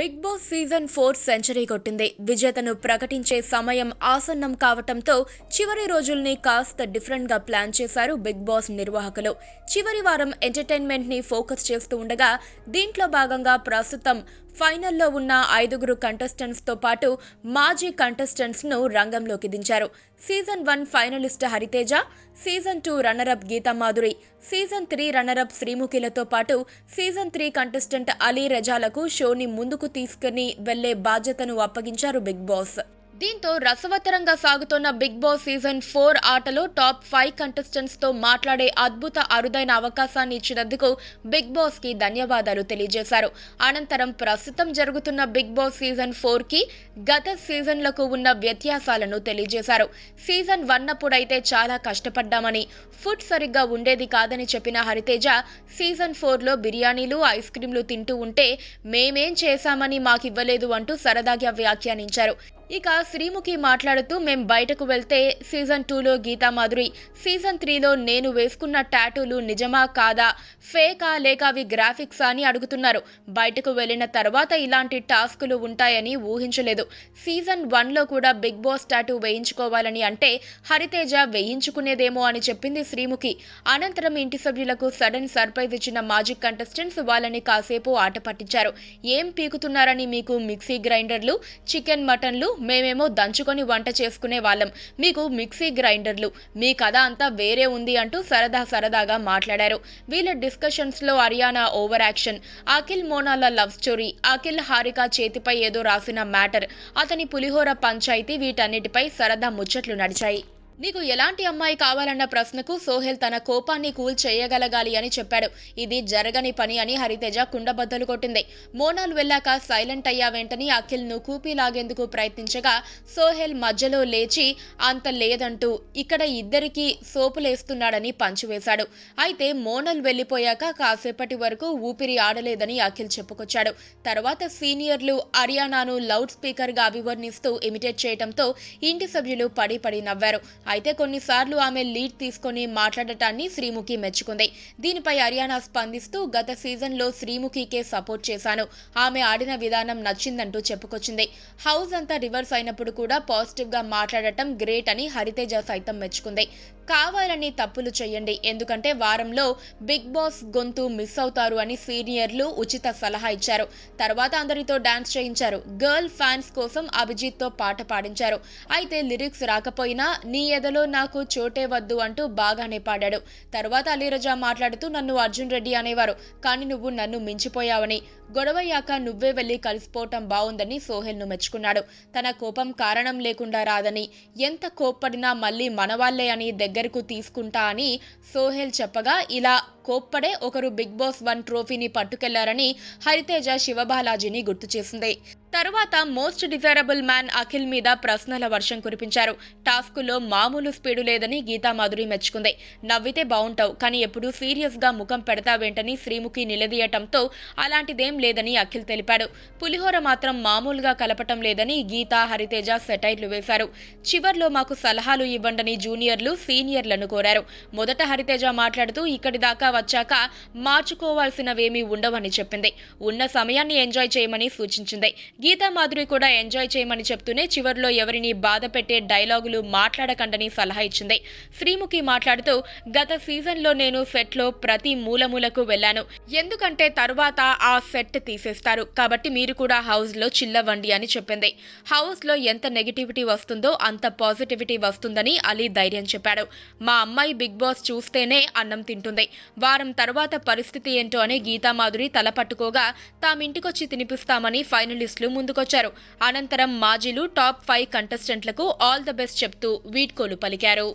big Boss season four century కొట్టింది విజేతను ప్రకటించే సమయం ఆసన్నం కావటంతో చివరి రోజుల్ని కాస్త డిఫరెంట్గా ప్లాన్ చేశారు బిగ్ బాస్ నిర్వాహకులు చివరి వారం ఎంటర్టైన్మెంట్ ని ఫోకస్ చేస్తూ ఉండగా దీంట్లో భాగంగా ప్రస్తుతం ఫైనల్లో ఉన్న ఐదుగురు కంటెస్టెంట్స్తో పాటు మాజీ కంటెస్టెంట్స్ను రంగంలోకి దించారు season one finalist Hariteja season two runner up Geetha Madhuri season three runner up శ్రీముఖిలతో పాటు సీజన్ త్రీ కంటెస్టెంట్ అలీ రజాలకు షోని ముందుకు తీసుకుని వెళ్లే బాధ్యతను అప్పగించారు బిగ్ బాస్ దీంతో రసవత్తరంగా సాగుతున్న బిగ్ బాస్ సీజన్ ఫోర్ ఆటలో టాప్ ఫైవ్ కంటెస్టెంట్స్ తో మాట్లాడే అద్భుత అరుదైన అవకాశాన్ని ఇచ్చినందుకు బిగ్ బాస్ కి ధన్యవాదాలు తెలియజేశారు అనంతరం ప్రస్తుతం జరుగుతున్న బిగ్ బాస్ సీజన్ ఫోర్ కి గత సీజన్లకు ఉన్న వ్యత్యాసాలను తెలియజేశారు సీజన్ వన్ అప్పుడైతే చాలా కష్టపడ్డామని ఫుడ్ సరిగ్గా ఉండేది కాదని చెప్పిన హరితేజ సీజన్ ఫోర్లో బిర్యానీలు ఐస్ క్రీంలు తింటూ ఉంటే మేమేం చేశామని మాకివ్వలేదు అంటూ సరదాగా వ్యాఖ్యానించారు ఇక శ్రీముఖి మాట్లాడుతూ మేం బయటకు వెళ్తే సీజన్ టూలో గీతా మాధురి సీజన్ త్రీలో నేను వేసుకున్న టాటూలు నిజమా కాదా ఫేకా లేక అవి గ్రాఫిక్స్ అని అడుగుతున్నారు బయటకు వెళ్ళిన తర్వాత ఇలాంటి టాస్కులు ఉంటాయని ఊహించలేదు సీజన్ వన్లో కూడా బిగ్ బాస్ టాటూ వేయించుకోవాలని అంటే హరితేజ వేయించుకునేదేమో అని చెప్పింది శ్రీముఖి అనంతరం ఇంటి సభ్యులకు సడన్ సర్ప్రైజ్ ఇచ్చిన మాజీ కంటెస్టెంట్స్ వాళ్ళని కాసేపు ఆట పట్టించారు ఏం పీకుతున్నారని మీకు మిక్సీ గ్రైండర్లు చికెన్ మటన్లు మేమేమో దంచుకొని వంట చేసుకునే వాళ్ళం మీకు మిక్సీ గ్రైండర్లు మీ కథ అంతా వేరే ఉంది అంటూ సరదా సరదాగా మాట్లాడారు వీళ్ళ డిస్కషన్స్లో అరియానా ఓవర్ యాక్షన్ అఖిల్ మోనాల లవ్ స్టోరీ అఖిల్ హారిక చేతిపై ఏదో రాసిన మ్యాటర్ అతని పులిహోర పంచాయతీ వీటన్నిటిపై సరదా ముచ్చట్లు నడిచాయి నీకు ఎలాంటి అమ్మాయి కావాలన్న ప్రశ్నకు సోహెల్ తన కోపాన్ని కూల్ చేయగలగాలి అని చెప్పాడు ఇది జరగని పని అని హరితేజ కుండబద్దలు కొట్టింది మోనాల్ వెళ్ళాక సైలెంట్ అయ్యా వెంటనే అఖిల్ ను కూపి లాగేందుకు ప్రయత్నించగా సోహెల్ మధ్యలో లేచి అంత లేదంటూ ఇక్కడ ఇద్దరికి సోపులేస్తున్నాడని పంచివేశాడు అయితే మోనల్ వెళ్ళిపోయాక కాసేపటి వరకు ఊపిరి ఆడలేదని అఖిల్ చెప్పుకొచ్చాడు తర్వాత సీనియర్లు అరియానాను లౌడ్ స్పీకర్గా అభివర్ణిస్తూ ఇమిటేట్ చేయడంతో ఇంటి సభ్యులు పడి పడి నవ్వారు అయితే కొన్నిసార్లు ఆమె లీడ్ తీసుకొని మాట్లాడటాన్ని శ్రీముఖి మెచ్చుకుంది దీనిపై హర్యానా స్పందిస్తూ గత సీజన్లో శ్రీముఖికే సపోర్ట్ చేశాను ఆమె ఆడిన విధానం నచ్చిందంటూ చెప్పుకొచ్చింది హౌస్ అంతా రివర్స్ అయినప్పుడు కూడా పాజిటివ్గా మాట్లాడటం గ్రేట్ అని హరితేజ సైతం మెచ్చుకుంది కావాలని తప్పులు చేయండి ఎందుకంటే వారంలో బిగ్ బాస్ గొంతు మిస్ అవుతారు అని సీనియర్లు ఉచిత సలహా ఇచ్చారు తర్వాత అందరితో డాన్స్ చేయించారు గర్ల్ ఫ్యాన్స్ కోసం అభిజిత్తో పాట పాడించారు అయితే లిరిక్స్ రాకపోయినా నీ గెదలో నాకు చోటే వద్దు అంటూ బాగానే పాడాడు తర్వాత అలీరజా మాట్లాడుతూ నన్ను అర్జున్ రెడ్డి అనేవారు కానీ నువ్వు నన్ను మించిపోయావని గొడవయ్యాక నువ్వే వెళ్ళి కలిసిపోవటం బాగుందని సోహెల్ను మెచ్చుకున్నాడు తన కోపం కారణం లేకుండా రాదని ఎంత కోప్పడినా మళ్ళీ మనవాళ్లే అని దగ్గరకు తీసుకుంటా అని సోహెల్ చెప్పగా ఇలా కోప్పడే ఒకరు బిగ్ బాస్ వన్ ట్రోఫీని పట్టుకెళ్లారని హరితేజ శివబాలాజీని గుర్తు చేసింది తరువాత మోస్ట్ డిజైరబుల్ మ్యాన్ అఖిల్ మీద ప్రశ్నల వర్షం కురిపించారు టాస్కులో మామూలు స్పీడు లేదని గీతా మాధురి మెచ్చుకుంది నవ్వితే బాగుంటావు కానీ ఎప్పుడూ సీరియస్గా ముఖం పెడతావేంటని శ్రీముఖి నిలదీయటంతో అలాంటిదేం లేదని అఖిల్ తెలిపాడు పులిహోర మాత్రం మామూలుగా కలపటం లేదని గీత హరితేజ సెటైర్లు వేశారు చివర్లో మాకు సలహాలు ఇవ్వండని జూనియర్లు సీనియర్లను కోరారు మొదట హరితేజ మాట్లాడుతూ ఇక్కడి దాకా వచ్చాక మార్చుకోవాల్సినవేమీ ఉండవని చెప్పింది ఉన్న సమయాన్ని ఎంజాయ్ చేయమని సూచించింది గీతా మాధురి కూడా ఎంజాయ్ చేయమని చెప్తూనే చివరిలో ఎవరిని బాధ పెట్టే డైలాగులు మాట్లాడకండని సలహా ఇచ్చింది శ్రీముఖి మాట్లాడుతూ గత సీజన్లో నేను సెట్లో ప్రతి మూలమూలకు వెళ్ళాను ఎందుకంటే తరువాత ఆ సెట్ తీసేస్తారు కాబట్టి మీరు కూడా హౌస్లో చిల్లవండి అని చెప్పింది హౌస్లో ఎంత నెగిటివిటీ వస్తుందో అంత పాజిటివిటీ వస్తుందని అలీ ధైర్యం చెప్పాడు మా అమ్మాయి బిగ్ బాస్ చూస్తేనే అన్నం తింటుంది వారం తర్వాత పరిస్థితి ఏంటో అని గీతామాధురి తలపట్టుకోగా తామింటికొచ్చి తినిపిస్తామని ఫైనలిస్టులు ముందుకొచ్చారు అనంతరం మాజీలు టాప్ ఫైవ్ కంటెస్టెంట్లకు ఆల్ ద బెస్ట్ చెప్తూ వీడ్కోలు పలికారు